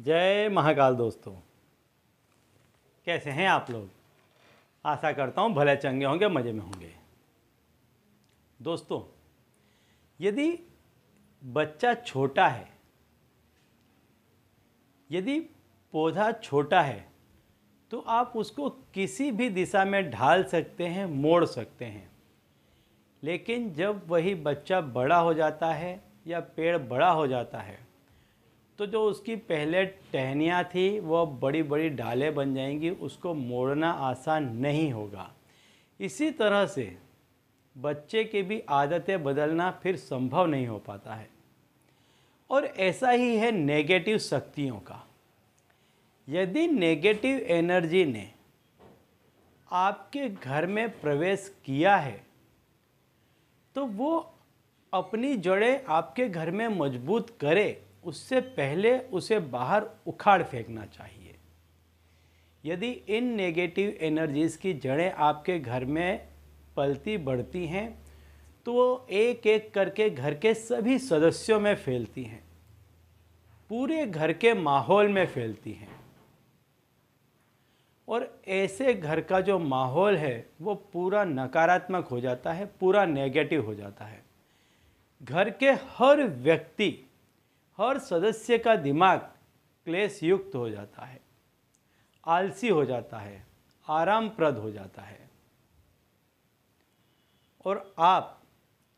जय महाकाल दोस्तों कैसे हैं आप लोग आशा करता हूँ भले चंगे होंगे मज़े में होंगे दोस्तों यदि बच्चा छोटा है यदि पौधा छोटा है तो आप उसको किसी भी दिशा में ढाल सकते हैं मोड़ सकते हैं लेकिन जब वही बच्चा बड़ा हो जाता है या पेड़ बड़ा हो जाता है तो जो उसकी पहले टहनियाँ थी वह बड़ी बड़ी डालें बन जाएंगी उसको मोड़ना आसान नहीं होगा इसी तरह से बच्चे की भी आदतें बदलना फिर संभव नहीं हो पाता है और ऐसा ही है नेगेटिव शक्तियों का यदि नेगेटिव एनर्जी ने आपके घर में प्रवेश किया है तो वो अपनी जड़ें आपके घर में मजबूत करे उससे पहले उसे बाहर उखाड़ फेंकना चाहिए यदि इन नेगेटिव एनर्जीज़ की जड़ें आपके घर में पलती बढ़ती हैं तो वो एक एक करके घर के सभी सदस्यों में फैलती हैं पूरे घर के माहौल में फैलती हैं और ऐसे घर का जो माहौल है वो पूरा नकारात्मक हो जाता है पूरा नेगेटिव हो जाता है घर के हर व्यक्ति हर सदस्य का दिमाग क्लेश युक्त हो जाता है आलसी हो जाता है आरामप्रद हो जाता है और आप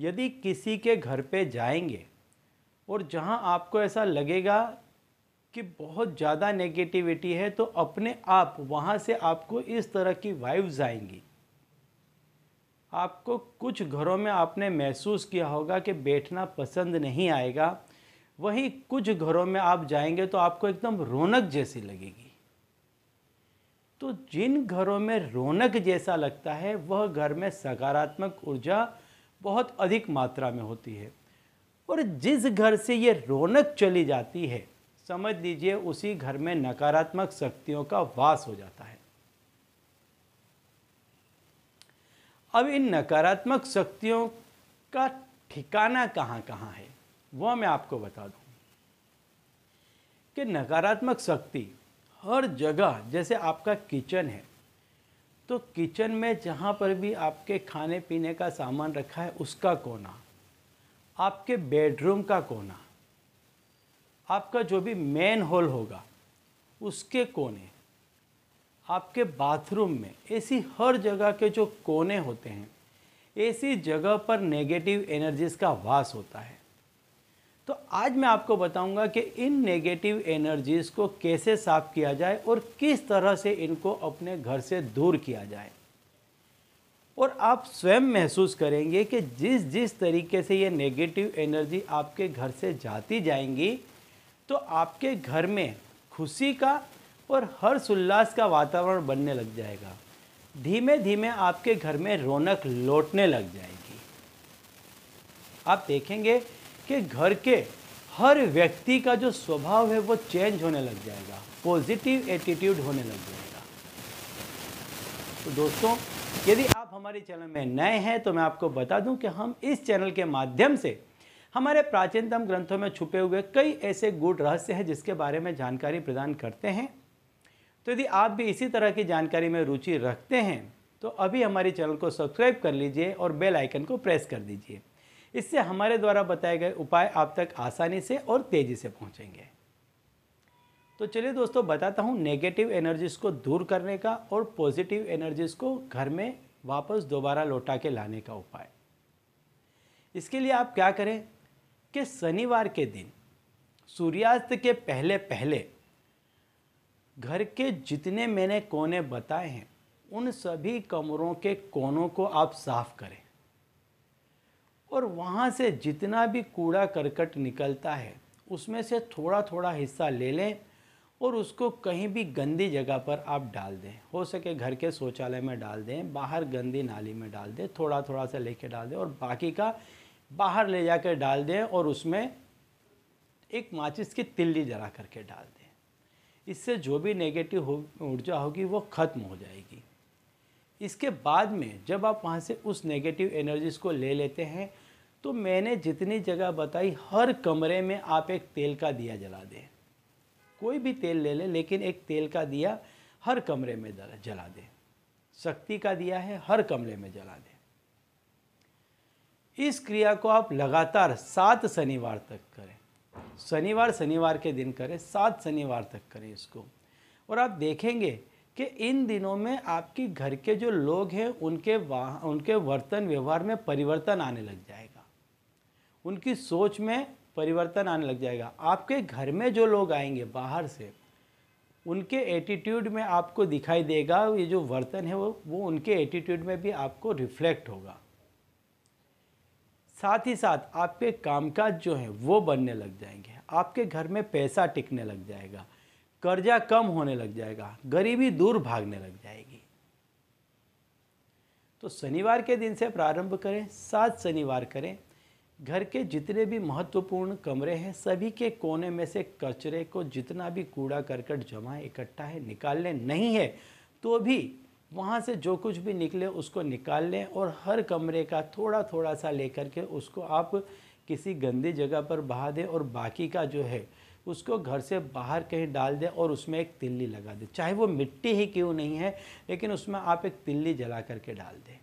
यदि किसी के घर पे जाएंगे और जहां आपको ऐसा लगेगा कि बहुत ज़्यादा नेगेटिविटी है तो अपने आप वहाँ से आपको इस तरह की वाइव्स आएंगी आपको कुछ घरों में आपने महसूस किया होगा कि बैठना पसंद नहीं आएगा वहीं कुछ घरों में आप जाएंगे तो आपको एकदम रौनक जैसी लगेगी तो जिन घरों में रौनक जैसा लगता है वह घर में सकारात्मक ऊर्जा बहुत अधिक मात्रा में होती है और जिस घर से ये रौनक चली जाती है समझ लीजिए उसी घर में नकारात्मक शक्तियों का वास हो जाता है अब इन नकारात्मक शक्तियों का ठिकाना कहाँ कहाँ है वो मैं आपको बता दूं कि नकारात्मक शक्ति हर जगह जैसे आपका किचन है तो किचन में जहाँ पर भी आपके खाने पीने का सामान रखा है उसका कोना आपके बेडरूम का कोना आपका जो भी मेन हॉल होगा उसके कोने आपके बाथरूम में ऐसी हर जगह के जो कोने होते हैं ऐसी जगह पर नेगेटिव एनर्जीज का वास होता है तो आज मैं आपको बताऊंगा कि इन नेगेटिव एनर्जीज़ को कैसे साफ किया जाए और किस तरह से इनको अपने घर से दूर किया जाए और आप स्वयं महसूस करेंगे कि जिस जिस तरीके से ये नेगेटिव एनर्जी आपके घर से जाती जाएंगी तो आपके घर में खुशी का और हर्षोल्लास का वातावरण बनने लग जाएगा धीमे धीमे आपके घर में रौनक लौटने लग जाएगी आप देखेंगे आपके घर के हर व्यक्ति का जो स्वभाव है वो चेंज होने लग जाएगा पॉजिटिव एटीट्यूड होने लग जाएगा तो दोस्तों यदि आप हमारे चैनल में नए हैं तो मैं आपको बता दूं कि हम इस चैनल के माध्यम से हमारे प्राचीनतम ग्रंथों में छुपे हुए कई ऐसे गुड रहस्य हैं जिसके बारे में जानकारी प्रदान करते हैं तो यदि आप भी इसी तरह की जानकारी में रुचि रखते हैं तो अभी हमारे चैनल को सब्सक्राइब कर लीजिए और बेल आइकन को प्रेस कर दीजिए इससे हमारे द्वारा बताए गए उपाय आप तक आसानी से और तेज़ी से पहुँचेंगे तो चलिए दोस्तों बताता हूँ नेगेटिव एनर्जीज़ को दूर करने का और पॉजिटिव एनर्जीज़ को घर में वापस दोबारा लौटा के लाने का उपाय इसके लिए आप क्या करें कि शनिवार के दिन सूर्यास्त के पहले पहले घर के जितने मैंने कोने बताए हैं उन सभी कमरों के कोनों को आप साफ करें और वहाँ से जितना भी कूड़ा करकट निकलता है उसमें से थोड़ा थोड़ा हिस्सा ले लें और उसको कहीं भी गंदी जगह पर आप डाल दें हो सके घर के शौचालय में डाल दें बाहर गंदी नाली में डाल दें थोड़ा थोड़ा सा लेके डाल दें और बाकी का बाहर ले कर डाल दें और उसमें एक माचिस की तिल्ली जला करके डाल दें इससे जो भी नेगेटिव हो ऊर्जा होगी वो ख़त्म हो जाएगी इसके बाद में जब आप वहाँ से उस नेगेटिव एनर्जीज़ को ले लेते हैं तो मैंने जितनी जगह बताई हर कमरे में आप एक तेल का दिया जला दें कोई भी तेल ले लें लेकिन एक तेल का दिया हर कमरे में जला दें शक्ति का दिया है हर कमरे में जला दें इस क्रिया को आप लगातार सात शनिवार तक करें शनिवार शनिवार के दिन करें सात शनिवार तक करें इसको और आप देखेंगे कि इन दिनों में आपकी घर के जो लोग हैं उनके वाह उनके वर्तन व्यवहार में परिवर्तन आने लग जाएगा उनकी सोच में परिवर्तन आने लग जाएगा आपके घर में जो लोग आएंगे बाहर से उनके एटीट्यूड में आपको दिखाई देगा ये जो वर्तन है वो वो उनके एटीट्यूड में भी आपको रिफ्लेक्ट होगा साथ ही साथ आपके कामकाज जो हैं वो बनने लग जाएंगे आपके घर में पैसा टिकने लग जाएगा कर्जा कम होने लग जाएगा गरीबी दूर भागने लग जाएगी तो शनिवार के दिन से प्रारंभ करें सात शनिवार करें घर के जितने भी महत्वपूर्ण कमरे हैं सभी के कोने में से कचरे को जितना भी कूड़ा करकट जमा इकट्ठा है निकालने नहीं है तो भी वहाँ से जो कुछ भी निकले उसको निकाल लें और हर कमरे का थोड़ा थोड़ा सा लेकर के उसको आप किसी गंदी जगह पर बहा दें और बाकी का जो है उसको घर से बाहर कहीं डाल दें और उसमें एक तिल्ली लगा दें चाहे वो मिट्टी ही क्यों नहीं है लेकिन उसमें आप एक तिल्ली जला करके डाल दें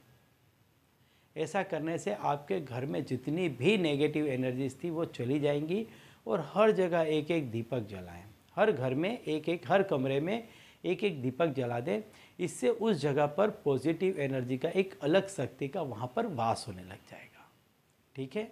ऐसा करने से आपके घर में जितनी भी नेगेटिव एनर्जीज थी वो चली जाएंगी और हर जगह एक एक दीपक जलाएं हर घर में एक एक हर कमरे में एक एक दीपक जला दें इससे उस जगह पर पॉजिटिव एनर्जी का एक अलग शक्ति का वहाँ पर वास होने लग जाएगा ठीक है